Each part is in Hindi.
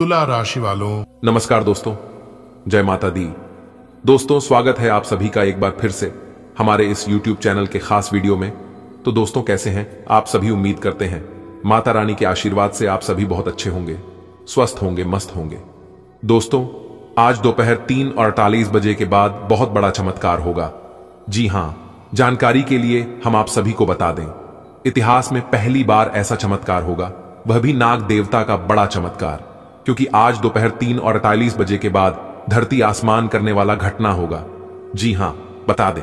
तुला राशि वालों नमस्कार दोस्तों जय माता दी दोस्तों स्वागत है आप सभी का एक बार फिर से हमारे इस YouTube चैनल के खास वीडियो में तो दोस्तों कैसे हैं आप सभी उम्मीद करते हैं माता रानी के आशीर्वाद से आप सभी बहुत अच्छे होंगे स्वस्थ होंगे मस्त होंगे दोस्तों आज दोपहर तीन और अड़तालीस बजे के बाद बहुत बड़ा चमत्कार होगा जी हाँ जानकारी के लिए हम आप सभी को बता दें इतिहास में पहली बार ऐसा चमत्कार होगा वह भी नाग देवता का बड़ा चमत्कार क्योंकि आज दोपहर तीन और अड़तालीस बजे के बाद धरती आसमान करने वाला घटना होगा जी हां बता दें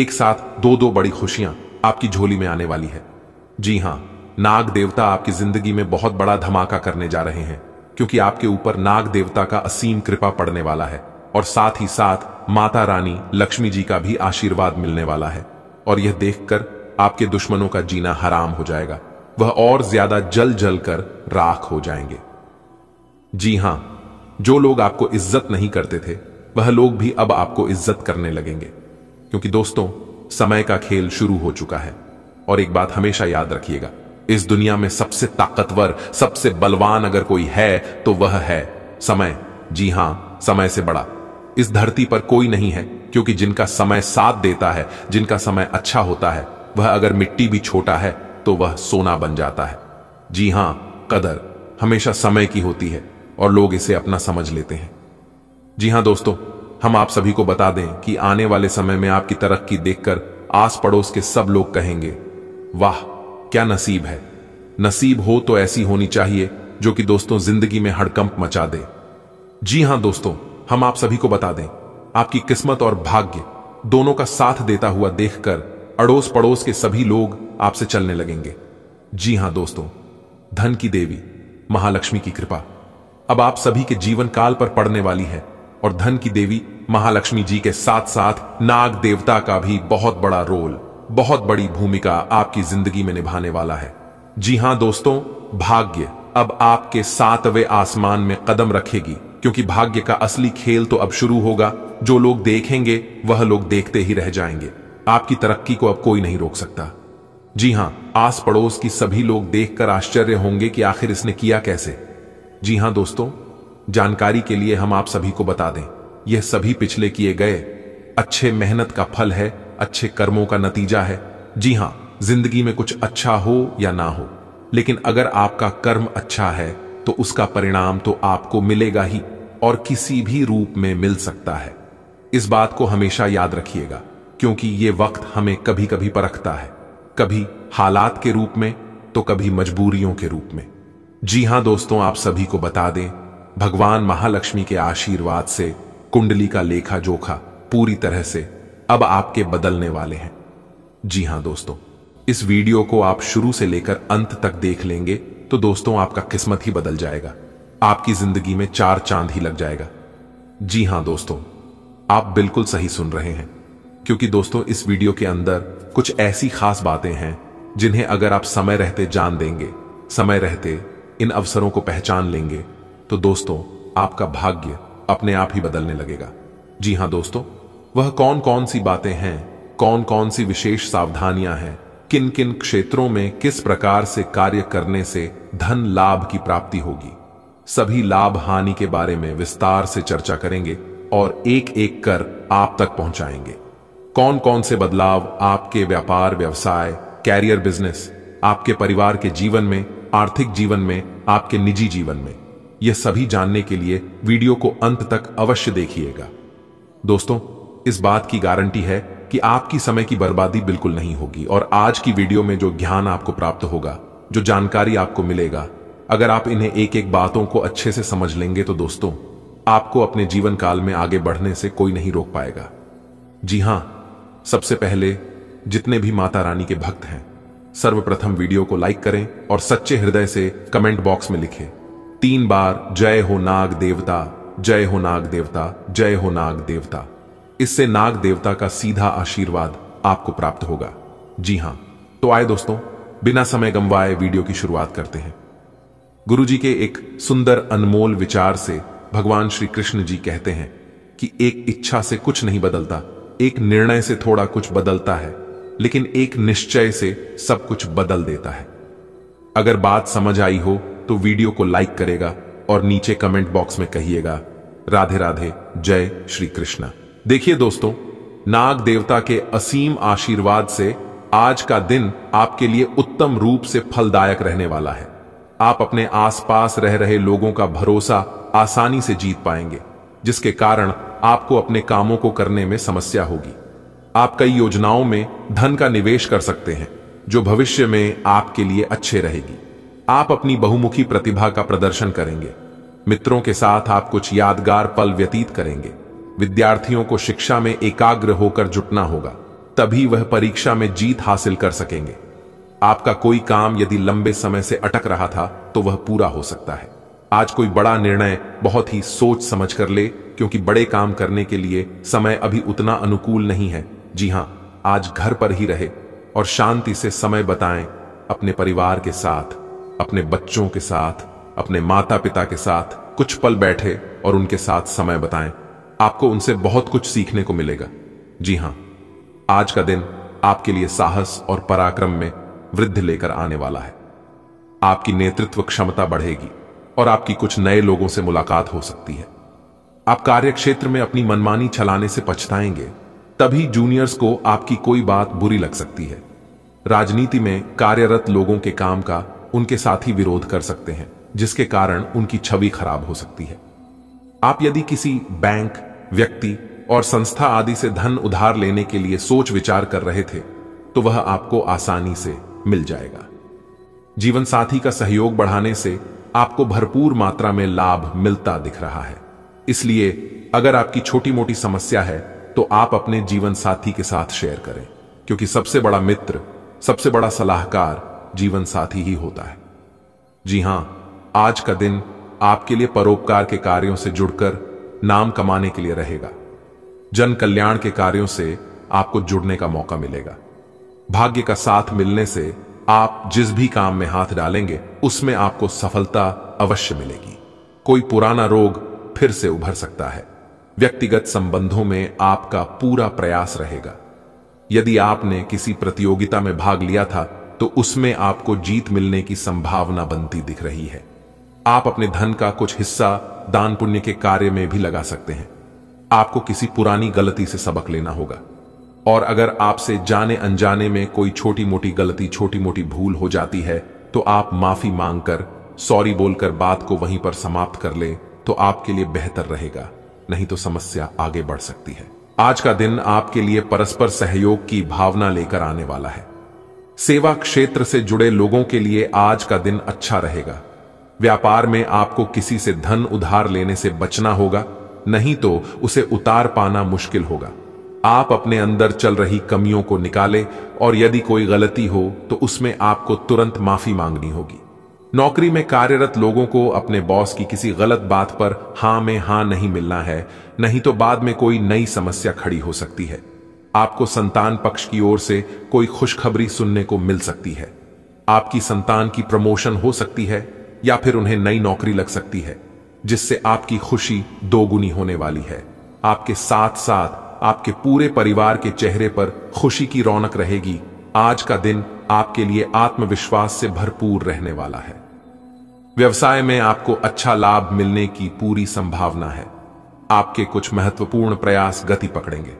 एक साथ दो दो बड़ी खुशियां आपकी झोली में आने वाली है जी हां नाग देवता आपकी जिंदगी में बहुत बड़ा धमाका करने जा रहे हैं क्योंकि आपके ऊपर नाग देवता का असीम कृपा पड़ने वाला है और साथ ही साथ माता रानी लक्ष्मी जी का भी आशीर्वाद मिलने वाला है और यह देखकर आपके दुश्मनों का जीना हराम हो जाएगा वह और ज्यादा जल जल कर राख हो जाएंगे जी हां जो लोग आपको इज्जत नहीं करते थे वह लोग भी अब आपको इज्जत करने लगेंगे क्योंकि दोस्तों समय का खेल शुरू हो चुका है और एक बात हमेशा याद रखिएगा इस दुनिया में सबसे ताकतवर सबसे बलवान अगर कोई है तो वह है समय जी हां समय से बड़ा इस धरती पर कोई नहीं है क्योंकि जिनका समय साथ देता है जिनका समय अच्छा होता है वह अगर मिट्टी भी छोटा है तो वह सोना बन जाता है जी हां कदर हमेशा समय की होती है और लोग इसे अपना समझ लेते हैं जी हाँ दोस्तों हम आप सभी को बता दें कि आने वाले समय में आपकी तरक्की देखकर आस पड़ोस के सब लोग कहेंगे वाह क्या नसीब है नसीब हो तो ऐसी होनी चाहिए जो कि दोस्तों जिंदगी में हड़कंप मचा दे जी हां दोस्तों हम आप सभी को बता दें आपकी किस्मत और भाग्य दोनों का साथ देता हुआ देखकर अड़ोस पड़ोस के सभी लोग आपसे चलने लगेंगे जी हां दोस्तों धन की देवी महालक्ष्मी की कृपा अब आप सभी के जीवन काल पर पड़ने वाली है और धन की देवी महालक्ष्मी जी के साथ साथ नाग देवता का भी बहुत बड़ा रोल बहुत बड़ी भूमिका आपकी जिंदगी में निभाने वाला है जी हां दोस्तों भाग्य अब आपके सातवें आसमान में कदम रखेगी क्योंकि भाग्य का असली खेल तो अब शुरू होगा जो लोग देखेंगे वह लोग देखते ही रह जाएंगे आपकी तरक्की को अब कोई नहीं रोक सकता जी हां आस पड़ोस की सभी लोग देखकर आश्चर्य होंगे कि आखिर इसने किया कैसे जी हां दोस्तों जानकारी के लिए हम आप सभी को बता दें यह सभी पिछले किए गए अच्छे मेहनत का फल है अच्छे कर्मों का नतीजा है जी हां जिंदगी में कुछ अच्छा हो या ना हो लेकिन अगर आपका कर्म अच्छा है तो उसका परिणाम तो आपको मिलेगा ही और किसी भी रूप में मिल सकता है इस बात को हमेशा याद रखिएगा क्योंकि ये वक्त हमें कभी कभी परखता है कभी हालात के रूप में तो कभी मजबूरियों के रूप में जी हां दोस्तों आप सभी को बता दें भगवान महालक्ष्मी के आशीर्वाद से कुंडली का लेखा जोखा पूरी तरह से अब आपके बदलने वाले हैं जी हां दोस्तों इस वीडियो को आप शुरू से लेकर अंत तक देख लेंगे तो दोस्तों आपका किस्मत ही बदल जाएगा आपकी जिंदगी में चार चांद ही लग जाएगा जी हां दोस्तों आप बिल्कुल सही सुन रहे हैं क्योंकि दोस्तों इस वीडियो के अंदर कुछ ऐसी खास बातें हैं जिन्हें अगर आप समय रहते जान देंगे समय रहते इन अवसरों को पहचान लेंगे तो दोस्तों आपका भाग्य अपने आप ही बदलने लगेगा जी हाँ दोस्तों वह कौन कौन सी बातें हैं कौन कौन सी विशेष सावधानियां हैं किन किन क्षेत्रों में किस प्रकार से कार्य करने से धन लाभ की प्राप्ति होगी सभी लाभ हानि के बारे में विस्तार से चर्चा करेंगे और एक एक कर आप तक पहुंचाएंगे कौन कौन से बदलाव आपके व्यापार व्यवसाय कैरियर बिजनेस आपके परिवार के जीवन में आर्थिक जीवन में आपके निजी जीवन में यह सभी जानने के लिए वीडियो को अंत तक अवश्य देखिएगा दोस्तों इस बात की गारंटी है कि आपकी समय की बर्बादी बिल्कुल नहीं होगी और आज की वीडियो में जो ज्ञान आपको प्राप्त होगा जो जानकारी आपको मिलेगा अगर आप इन्हें एक एक बातों को अच्छे से समझ लेंगे तो दोस्तों आपको अपने जीवन काल में आगे बढ़ने से कोई नहीं रोक पाएगा जी हां सबसे पहले जितने भी माता रानी के भक्त हैं सर्वप्रथम वीडियो को लाइक करें और सच्चे हृदय से कमेंट बॉक्स में लिखें तीन बार जय हो नाग देवता जय हो नाग देवता जय हो नाग देवता इससे नाग देवता का सीधा आशीर्वाद आपको प्राप्त होगा जी हां तो आए दोस्तों बिना समय गंवाए वीडियो की शुरुआत करते हैं गुरु जी के एक सुंदर अनमोल विचार से भगवान श्री कृष्ण जी कहते हैं कि एक इच्छा से कुछ नहीं बदलता एक निर्णय से थोड़ा कुछ बदलता है लेकिन एक निश्चय से सब कुछ बदल देता है अगर बात समझ आई हो तो वीडियो को लाइक करेगा और नीचे कमेंट बॉक्स में कहिएगा राधे राधे जय श्री कृष्ण देखिए दोस्तों नाग देवता के असीम आशीर्वाद से आज का दिन आपके लिए उत्तम रूप से फलदायक रहने वाला है आप अपने आसपास रह रहे लोगों का भरोसा आसानी से जीत पाएंगे जिसके कारण आपको अपने कामों को करने में समस्या होगी आप कई योजनाओं में धन का निवेश कर सकते हैं जो भविष्य में आपके लिए अच्छे रहेगी आप अपनी बहुमुखी प्रतिभा का प्रदर्शन करेंगे मित्रों के साथ आप कुछ यादगार पल व्यतीत करेंगे विद्यार्थियों को शिक्षा में एकाग्र होकर जुटना होगा तभी वह परीक्षा में जीत हासिल कर सकेंगे आपका कोई काम यदि लंबे समय से अटक रहा था तो वह पूरा हो सकता है आज कोई बड़ा निर्णय बहुत ही सोच समझ कर ले क्योंकि बड़े काम करने के लिए समय अभी उतना अनुकूल नहीं है जी हां आज घर पर ही रहे और शांति से समय बताएं अपने परिवार के साथ अपने बच्चों के साथ अपने माता पिता के साथ कुछ पल बैठे और उनके साथ समय बताएं आपको उनसे बहुत कुछ सीखने को मिलेगा जी हां आज का दिन आपके लिए साहस और पराक्रम में वृद्धि लेकर आने वाला है आपकी नेतृत्व क्षमता बढ़ेगी और आपकी कुछ नए लोगों से मुलाकात हो सकती है आप कार्य क्षेत्र में अपनी मनमानी चलाने से पछताएंगे तभी जूनियर्स को आपकी कोई बात बुरी लग सकती है राजनीति में कार्यरत लोगों के काम का उनके साथी विरोध कर सकते हैं जिसके कारण उनकी छवि खराब हो सकती है आप यदि किसी बैंक व्यक्ति और संस्था आदि से धन उधार लेने के लिए सोच विचार कर रहे थे तो वह आपको आसानी से मिल जाएगा जीवन साथी का सहयोग बढ़ाने से आपको भरपूर मात्रा में लाभ मिलता दिख रहा है इसलिए अगर आपकी छोटी मोटी समस्या है तो आप अपने जीवन साथी के साथ शेयर करें क्योंकि सबसे बड़ा मित्र सबसे बड़ा सलाहकार जीवन साथी ही होता है जी हां आज का दिन आपके लिए परोपकार के कार्यों से जुड़कर नाम कमाने के लिए रहेगा जन कल्याण के कार्यों से आपको जुड़ने का मौका मिलेगा भाग्य का साथ मिलने से आप जिस भी काम में हाथ डालेंगे उसमें आपको सफलता अवश्य मिलेगी कोई पुराना रोग फिर से उभर सकता है व्यक्तिगत संबंधों में आपका पूरा प्रयास रहेगा यदि आपने किसी प्रतियोगिता में भाग लिया था तो उसमें आपको जीत मिलने की संभावना बनती दिख रही है आप अपने धन का कुछ हिस्सा दान पुण्य के कार्य में भी लगा सकते हैं आपको किसी पुरानी गलती से सबक लेना होगा और अगर आपसे जाने अनजाने में कोई छोटी मोटी गलती छोटी मोटी भूल हो जाती है तो आप माफी मांगकर सॉरी बोलकर बात को वहीं पर समाप्त कर लें तो आपके लिए बेहतर रहेगा नहीं तो समस्या आगे बढ़ सकती है आज का दिन आपके लिए परस्पर सहयोग की भावना लेकर आने वाला है सेवा क्षेत्र से जुड़े लोगों के लिए आज का दिन अच्छा रहेगा व्यापार में आपको किसी से धन उधार लेने से बचना होगा नहीं तो उसे उतार पाना मुश्किल होगा आप अपने अंदर चल रही कमियों को निकालें और यदि कोई गलती हो तो उसमें आपको तुरंत माफी मांगनी होगी नौकरी में कार्यरत लोगों को अपने बॉस की किसी गलत बात पर हां में हां नहीं मिलना है नहीं तो बाद में कोई नई समस्या खड़ी हो सकती है आपको संतान पक्ष की ओर से कोई खुशखबरी सुनने को मिल सकती है आपकी संतान की प्रमोशन हो सकती है या फिर उन्हें नई नौकरी लग सकती है जिससे आपकी खुशी दोगुनी होने वाली है आपके साथ साथ आपके पूरे परिवार के चेहरे पर खुशी की रौनक रहेगी आज का दिन आपके लिए आत्मविश्वास से भरपूर रहने वाला है व्यवसाय में आपको अच्छा लाभ मिलने की पूरी संभावना है आपके कुछ महत्वपूर्ण प्रयास गति पकड़ेंगे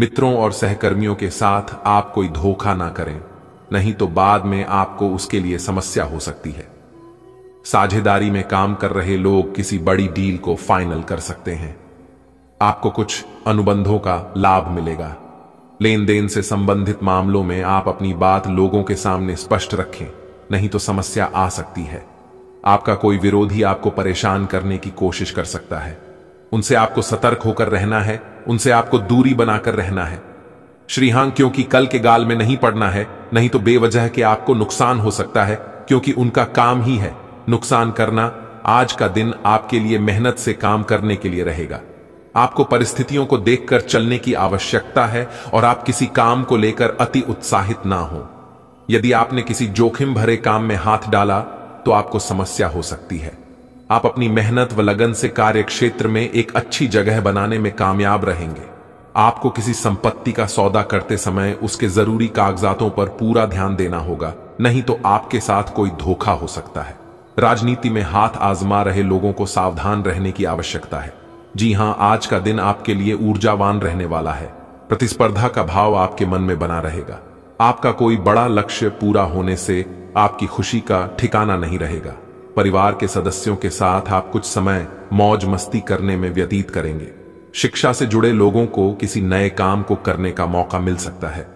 मित्रों और सहकर्मियों के साथ आप कोई धोखा ना करें नहीं तो बाद में आपको उसके लिए समस्या हो सकती है साझेदारी में काम कर रहे लोग किसी बड़ी डील को फाइनल कर सकते हैं आपको कुछ अनुबंधों का लाभ मिलेगा लेन देन से संबंधित मामलों में आप अपनी बात लोगों के सामने स्पष्ट रखें नहीं तो समस्या आ सकती है आपका कोई विरोधी आपको परेशान करने की कोशिश कर सकता है उनसे आपको सतर्क होकर रहना है उनसे आपको दूरी बनाकर रहना है श्रीहांग क्योंकि कल के गाल में नहीं पड़ना है नहीं तो बेवजह के आपको नुकसान हो सकता है क्योंकि उनका काम ही है नुकसान करना आज का दिन आपके लिए मेहनत से काम करने के लिए रहेगा आपको परिस्थितियों को देखकर चलने की आवश्यकता है और आप किसी काम को लेकर अति उत्साहित ना हो यदि आपने किसी जोखिम भरे काम में हाथ डाला तो आपको समस्या हो सकती है आप अपनी मेहनत व लगन से कार्य क्षेत्र में एक अच्छी जगह बनाने में कामयाब रहेंगे आपको किसी संपत्ति का सौदा करते समय उसके जरूरी कागजातों पर पूरा ध्यान देना होगा नहीं तो आपके साथ कोई धोखा हो सकता है राजनीति में हाथ आजमा रहे लोगों को सावधान रहने की आवश्यकता है जी हां आज का दिन आपके लिए ऊर्जावान रहने वाला है प्रतिस्पर्धा का भाव आपके मन में बना रहेगा आपका कोई बड़ा लक्ष्य पूरा होने से आपकी खुशी का ठिकाना नहीं रहेगा परिवार के सदस्यों के साथ आप कुछ समय मौज मस्ती करने में व्यतीत करेंगे शिक्षा से जुड़े लोगों को किसी नए काम को करने का मौका मिल सकता है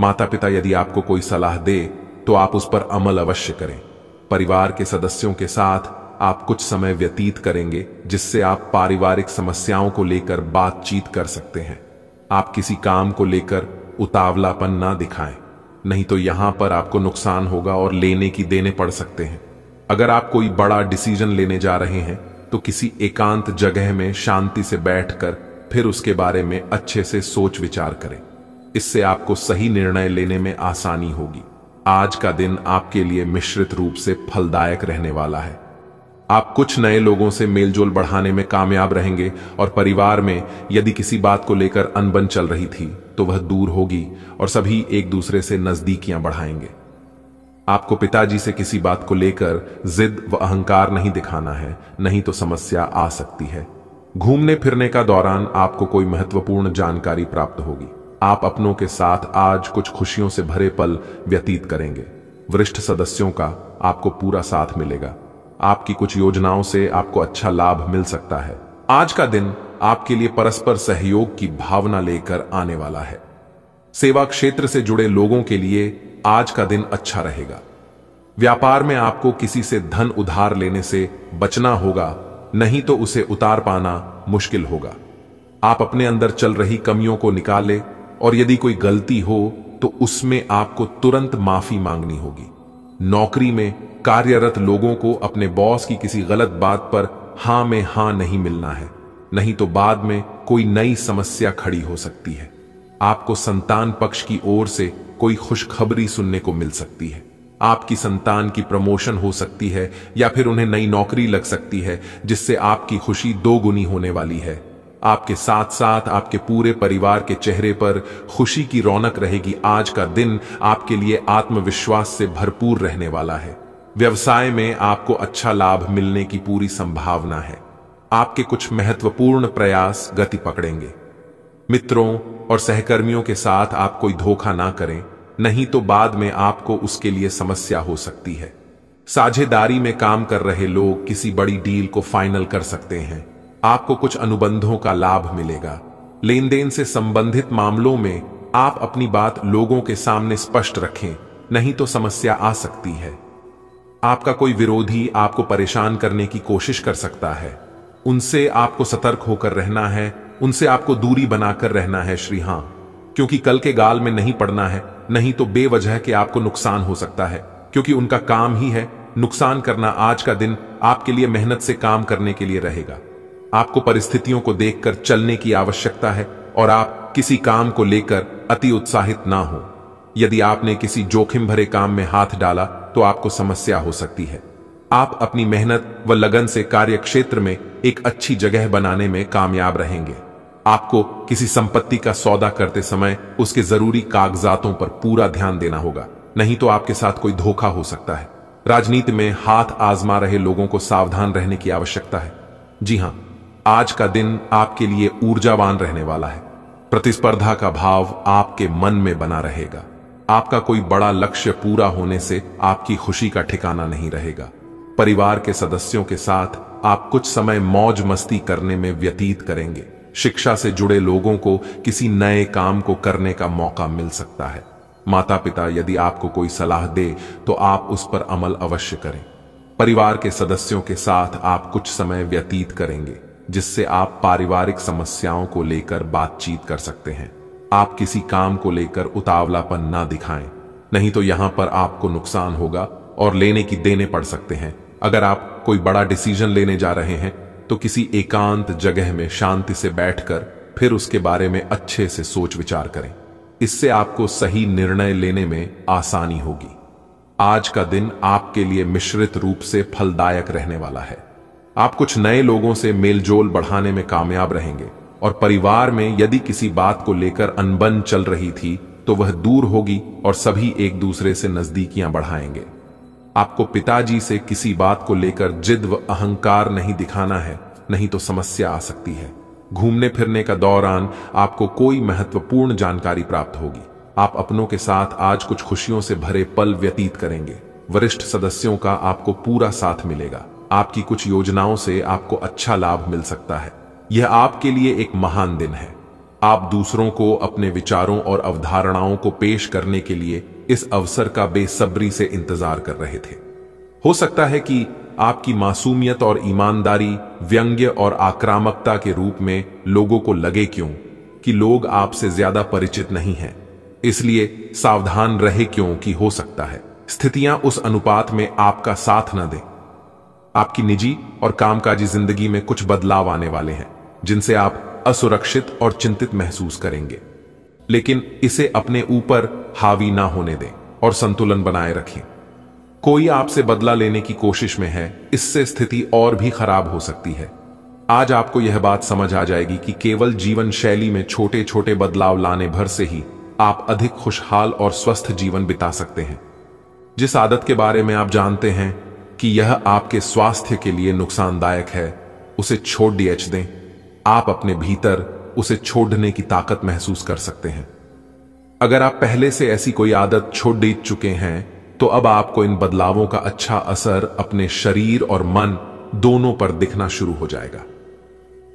माता पिता यदि आपको कोई सलाह दे तो आप उस पर अमल अवश्य करें परिवार के सदस्यों के साथ आप कुछ समय व्यतीत करेंगे जिससे आप पारिवारिक समस्याओं को लेकर बातचीत कर सकते हैं आप किसी काम को लेकर उतावलापन ना दिखाएं नहीं तो यहां पर आपको नुकसान होगा और लेने की देने पड़ सकते हैं अगर आप कोई बड़ा डिसीजन लेने जा रहे हैं तो किसी एकांत जगह में शांति से बैठकर फिर उसके बारे में अच्छे से सोच विचार करें इससे आपको सही निर्णय लेने में आसानी होगी आज का दिन आपके लिए मिश्रित रूप से फलदायक रहने वाला है आप कुछ नए लोगों से मेलजोल बढ़ाने में कामयाब रहेंगे और परिवार में यदि किसी बात को लेकर अनबन चल रही थी तो वह दूर होगी और सभी एक दूसरे से नजदीकियां बढ़ाएंगे आपको पिताजी से किसी बात को लेकर जिद व अहंकार नहीं दिखाना है नहीं तो समस्या आ सकती है घूमने फिरने का दौरान आपको कोई महत्वपूर्ण जानकारी प्राप्त होगी आप अपनों के साथ आज कुछ खुशियों से भरे पल व्यतीत करेंगे वरिष्ठ सदस्यों का आपको पूरा साथ मिलेगा आपकी कुछ योजनाओं से आपको अच्छा लाभ मिल सकता है आज का दिन आपके लिए परस्पर सहयोग की भावना लेकर आने वाला है सेवा क्षेत्र से जुड़े लोगों के लिए आज का दिन अच्छा रहेगा व्यापार में आपको किसी से धन उधार लेने से बचना होगा नहीं तो उसे उतार पाना मुश्किल होगा आप अपने अंदर चल रही कमियों को निकाले और यदि कोई गलती हो तो उसमें आपको तुरंत माफी मांगनी होगी नौकरी में कार्यरत लोगों को अपने बॉस की किसी गलत बात पर हां में हां नहीं मिलना है नहीं तो बाद में कोई नई समस्या खड़ी हो सकती है आपको संतान पक्ष की ओर से कोई खुशखबरी सुनने को मिल सकती है आपकी संतान की प्रमोशन हो सकती है या फिर उन्हें नई नौकरी लग सकती है जिससे आपकी खुशी दोगुनी होने वाली है आपके साथ साथ आपके पूरे परिवार के चेहरे पर खुशी की रौनक रहेगी आज का दिन आपके लिए आत्मविश्वास से भरपूर रहने वाला है व्यवसाय में आपको अच्छा लाभ मिलने की पूरी संभावना है आपके कुछ महत्वपूर्ण प्रयास गति पकड़ेंगे मित्रों और सहकर्मियों के साथ आप कोई धोखा ना करें नहीं तो बाद में आपको उसके लिए समस्या हो सकती है साझेदारी में काम कर रहे लोग किसी बड़ी डील को फाइनल कर सकते हैं आपको कुछ अनुबंधों का लाभ मिलेगा लेन देन से संबंधित मामलों में आप अपनी बात लोगों के सामने स्पष्ट रखें नहीं तो समस्या आ सकती है आपका कोई विरोधी आपको परेशान करने की कोशिश कर सकता है उनसे आपको सतर्क होकर रहना है उनसे आपको दूरी बनाकर रहना है श्री हां क्योंकि कल के गाल में नहीं पड़ना है नहीं तो बेवजह के आपको नुकसान हो सकता है क्योंकि उनका काम ही है नुकसान करना आज का दिन आपके लिए मेहनत से काम करने के लिए रहेगा आपको परिस्थितियों को देखकर चलने की आवश्यकता है और आप किसी काम को लेकर अति उत्साहित ना हो यदि आपने किसी जोखिम भरे काम में हाथ डाला तो आपको समस्या हो सकती है आप अपनी मेहनत व लगन से कार्य क्षेत्र में एक अच्छी जगह बनाने में कामयाब रहेंगे आपको किसी संपत्ति का सौदा करते समय उसके जरूरी कागजातों पर पूरा ध्यान देना होगा नहीं तो आपके साथ कोई धोखा हो सकता है राजनीति में हाथ आजमा रहे लोगों को सावधान रहने की आवश्यकता है जी हां आज का दिन आपके लिए ऊर्जावान रहने वाला है प्रतिस्पर्धा का भाव आपके मन में बना रहेगा आपका कोई बड़ा लक्ष्य पूरा होने से आपकी खुशी का ठिकाना नहीं रहेगा परिवार के सदस्यों के साथ आप कुछ समय मौज मस्ती करने में व्यतीत करेंगे शिक्षा से जुड़े लोगों को किसी नए काम को करने का मौका मिल सकता है माता पिता यदि आपको कोई सलाह दे तो आप उस पर अमल अवश्य करें परिवार के सदस्यों के साथ आप कुछ समय व्यतीत करेंगे जिससे आप पारिवारिक समस्याओं को लेकर बातचीत कर सकते हैं आप किसी काम को लेकर उतावलापन ना दिखाएं नहीं तो यहां पर आपको नुकसान होगा और लेने की देने पड़ सकते हैं अगर आप कोई बड़ा डिसीजन लेने जा रहे हैं तो किसी एकांत जगह में शांति से बैठकर फिर उसके बारे में अच्छे से सोच विचार करें इससे आपको सही निर्णय लेने में आसानी होगी आज का दिन आपके लिए मिश्रित रूप से फलदायक रहने वाला है आप कुछ नए लोगों से मेलजोल बढ़ाने में कामयाब रहेंगे और परिवार में यदि किसी बात को लेकर अनबन चल रही थी तो वह दूर होगी और सभी एक दूसरे से नजदीकियां बढ़ाएंगे आपको पिताजी से किसी बात को लेकर जिद व अहंकार नहीं दिखाना है नहीं तो समस्या आ सकती है घूमने फिरने का दौरान आपको कोई महत्वपूर्ण जानकारी प्राप्त होगी आप अपनों के साथ आज कुछ खुशियों से भरे पल व्यतीत करेंगे वरिष्ठ सदस्यों का आपको पूरा साथ मिलेगा आपकी कुछ योजनाओं से आपको अच्छा लाभ मिल सकता है यह आपके लिए एक महान दिन है आप दूसरों को अपने विचारों और अवधारणाओं को पेश करने के लिए इस अवसर का बेसब्री से इंतजार कर रहे थे हो सकता है कि आपकी मासूमियत और ईमानदारी व्यंग्य और आक्रामकता के रूप में लोगों को लगे क्यों कि लोग आपसे ज्यादा परिचित नहीं हैं इसलिए सावधान रहे क्यों कि हो सकता है स्थितियां उस अनुपात में आपका साथ न दें आपकी निजी और कामकाजी जिंदगी में कुछ बदलाव आने वाले हैं जिनसे आप असुरक्षित और चिंतित महसूस करेंगे लेकिन इसे अपने ऊपर हावी ना होने दें और संतुलन बनाए रखें कोई आपसे बदला लेने की कोशिश में है इससे स्थिति और भी खराब हो सकती है आज आपको यह बात समझ आ जाएगी कि केवल जीवन शैली में छोटे छोटे बदलाव लाने भर से ही आप अधिक खुशहाल और स्वस्थ जीवन बिता सकते हैं जिस आदत के बारे में आप जानते हैं कि यह आपके स्वास्थ्य के लिए नुकसानदायक है उसे छोड़ डी दें आप अपने भीतर उसे छोड़ने की ताकत महसूस कर सकते हैं अगर आप पहले से ऐसी कोई आदत छोड़ चुके हैं तो अब आपको इन बदलावों का अच्छा असर अपने शरीर और मन दोनों पर दिखना शुरू हो जाएगा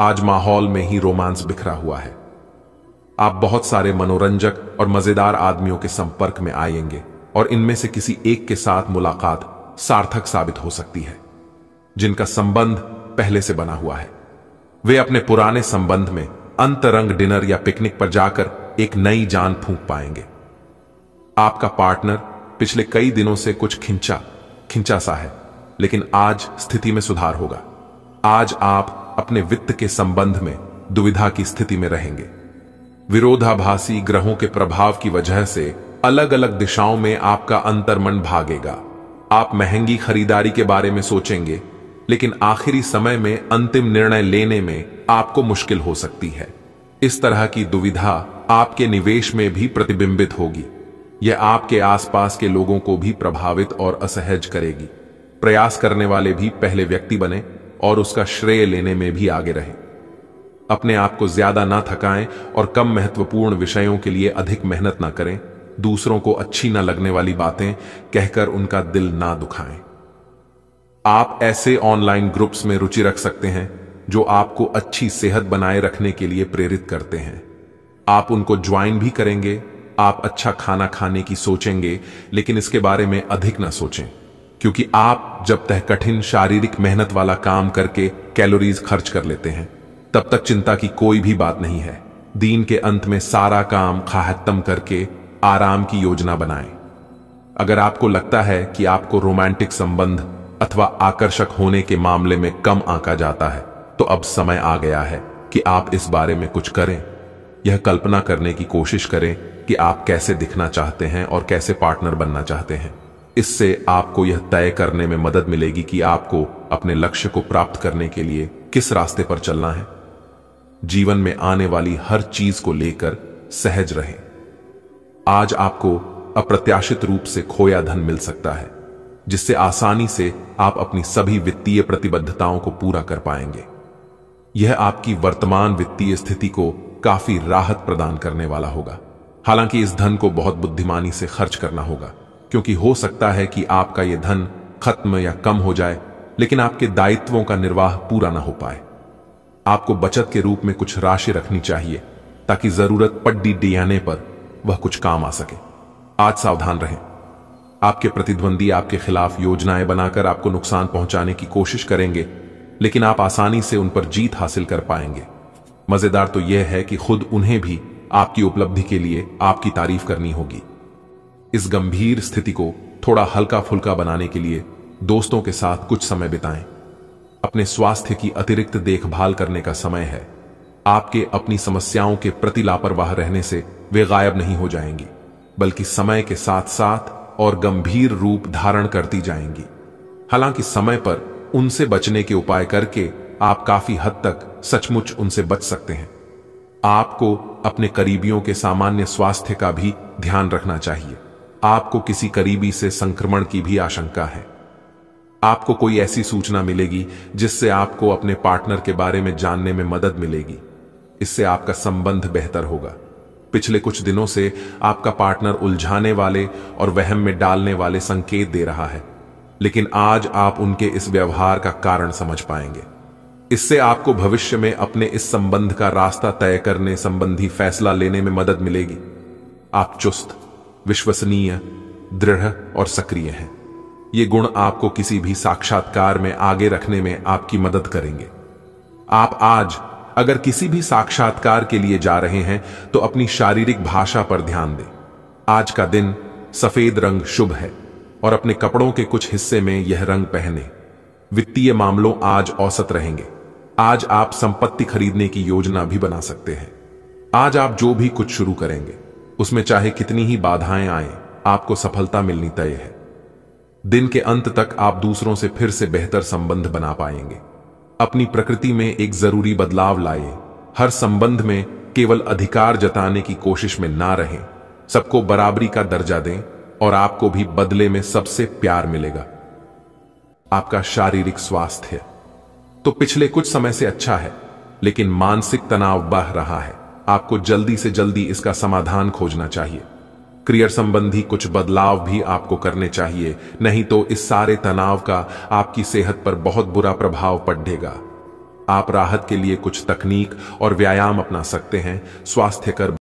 आज माहौल में ही रोमांस बिखरा हुआ है आप बहुत सारे मनोरंजक और मजेदार आदमियों के संपर्क में आएंगे और इनमें से किसी एक के साथ मुलाकात सार्थक साबित हो सकती है जिनका संबंध पहले से बना हुआ है वे अपने पुराने संबंध में अंतरंग डिनर या पिकनिक पर जाकर एक नई जान फूंक पाएंगे आपका पार्टनर पिछले कई दिनों से कुछ खिंचा खिंचा सा है लेकिन आज स्थिति में सुधार होगा आज आप अपने वित्त के संबंध में दुविधा की स्थिति में रहेंगे विरोधाभासी ग्रहों के प्रभाव की वजह से अलग अलग दिशाओं में आपका अंतर्मन भागेगा आप महंगी खरीदारी के बारे में सोचेंगे लेकिन आखिरी समय में अंतिम निर्णय लेने में आपको मुश्किल हो सकती है इस तरह की दुविधा आपके निवेश में भी प्रतिबिंबित होगी यह आपके आसपास के लोगों को भी प्रभावित और असहज करेगी प्रयास करने वाले भी पहले व्यक्ति बने और उसका श्रेय लेने में भी आगे रहे अपने आप को ज्यादा ना थकाएं और कम महत्वपूर्ण विषयों के लिए अधिक मेहनत ना करें दूसरों को अच्छी ना लगने वाली बातें कहकर उनका दिल ना दुखाएं आप ऐसे ऑनलाइन ग्रुप्स में रुचि रख सकते हैं जो आपको अच्छी सेहत बनाए रखने के लिए प्रेरित करते हैं आप उनको ज्वाइन भी करेंगे आप अच्छा खाना खाने की सोचेंगे लेकिन इसके बारे में अधिक ना सोचें क्योंकि आप जब तक कठिन शारीरिक मेहनत वाला काम करके कैलोरीज खर्च कर लेते हैं तब तक चिंता की कोई भी बात नहीं है दिन के अंत में सारा काम खाहत्तम करके आराम की योजना बनाएं। अगर आपको लगता है कि आपको रोमांटिक संबंध अथवा आकर्षक होने के मामले में कम आंका जाता है तो अब समय आ गया है कि आप इस बारे में कुछ करें यह कल्पना करने की कोशिश करें कि आप कैसे दिखना चाहते हैं और कैसे पार्टनर बनना चाहते हैं इससे आपको यह तय करने में मदद मिलेगी कि आपको अपने लक्ष्य को प्राप्त करने के लिए किस रास्ते पर चलना है जीवन में आने वाली हर चीज को लेकर सहज रहें आज आपको अप्रत्याशित रूप से खोया धन मिल सकता है जिससे आसानी से आप अपनी सभी वित्तीय प्रतिबद्धताओं को पूरा कर पाएंगे यह आपकी वर्तमान वित्तीय स्थिति को काफी राहत प्रदान करने वाला होगा हालांकि इस धन को बहुत बुद्धिमानी से खर्च करना होगा क्योंकि हो सकता है कि आपका यह धन खत्म या कम हो जाए लेकिन आपके दायित्वों का निर्वाह पूरा ना हो पाए आपको बचत के रूप में कुछ राशि रखनी चाहिए ताकि जरूरत पड्डी डियाने पर वह कुछ काम आ सके आज सावधान रहें आपके प्रतिद्वंदी आपके खिलाफ योजनाएं बनाकर आपको नुकसान पहुंचाने की कोशिश करेंगे लेकिन आप आसानी से उन पर जीत हासिल कर पाएंगे मजेदार तो यह है कि खुद उन्हें भी आपकी उपलब्धि के लिए आपकी तारीफ करनी होगी इस गंभीर स्थिति को थोड़ा हल्का फुल्का बनाने के लिए दोस्तों के साथ कुछ समय बिताएं अपने स्वास्थ्य की अतिरिक्त देखभाल करने का समय है आपके अपनी समस्याओं के प्रति लापरवाह रहने से वे गायब नहीं हो जाएंगी बल्कि समय के साथ साथ और गंभीर रूप धारण करती जाएंगी हालांकि समय पर उनसे बचने के उपाय करके आप काफी हद तक सचमुच उनसे बच सकते हैं आपको अपने करीबियों के सामान्य स्वास्थ्य का भी ध्यान रखना चाहिए आपको किसी करीबी से संक्रमण की भी आशंका है आपको कोई ऐसी सूचना मिलेगी जिससे आपको अपने पार्टनर के बारे में जानने में मदद मिलेगी इससे आपका संबंध बेहतर होगा पिछले कुछ दिनों से आपका पार्टनर उलझाने वाले और वहम में डालने वाले संकेत दे रहा है लेकिन आज आप उनके इस व्यवहार का कारण समझ पाएंगे इससे आपको भविष्य में अपने इस संबंध का रास्ता तय करने संबंधी फैसला लेने में मदद मिलेगी आप चुस्त विश्वसनीय दृढ़ और सक्रिय हैं ये गुण आपको किसी भी साक्षात्कार में आगे रखने में आपकी मदद करेंगे आप आज अगर किसी भी साक्षात्कार के लिए जा रहे हैं तो अपनी शारीरिक भाषा पर ध्यान दें आज का दिन सफेद रंग शुभ है और अपने कपड़ों के कुछ हिस्से में यह रंग पहने वित्तीय मामलों आज औसत रहेंगे आज आप संपत्ति खरीदने की योजना भी बना सकते हैं आज आप जो भी कुछ शुरू करेंगे उसमें चाहे कितनी ही बाधाएं आए आपको सफलता मिलनी तय है दिन के अंत तक आप दूसरों से फिर से बेहतर संबंध बना पाएंगे अपनी प्रकृति में एक जरूरी बदलाव लाए हर संबंध में केवल अधिकार जताने की कोशिश में ना रहें सबको बराबरी का दर्जा दें और आपको भी बदले में सबसे प्यार मिलेगा आपका शारीरिक स्वास्थ्य तो पिछले कुछ समय से अच्छा है लेकिन मानसिक तनाव बढ़ रहा है आपको जल्दी से जल्दी इसका समाधान खोजना चाहिए करियर संबंधी कुछ बदलाव भी आपको करने चाहिए नहीं तो इस सारे तनाव का आपकी सेहत पर बहुत बुरा प्रभाव पड़ेगा आप राहत के लिए कुछ तकनीक और व्यायाम अपना सकते हैं स्वास्थ्य कर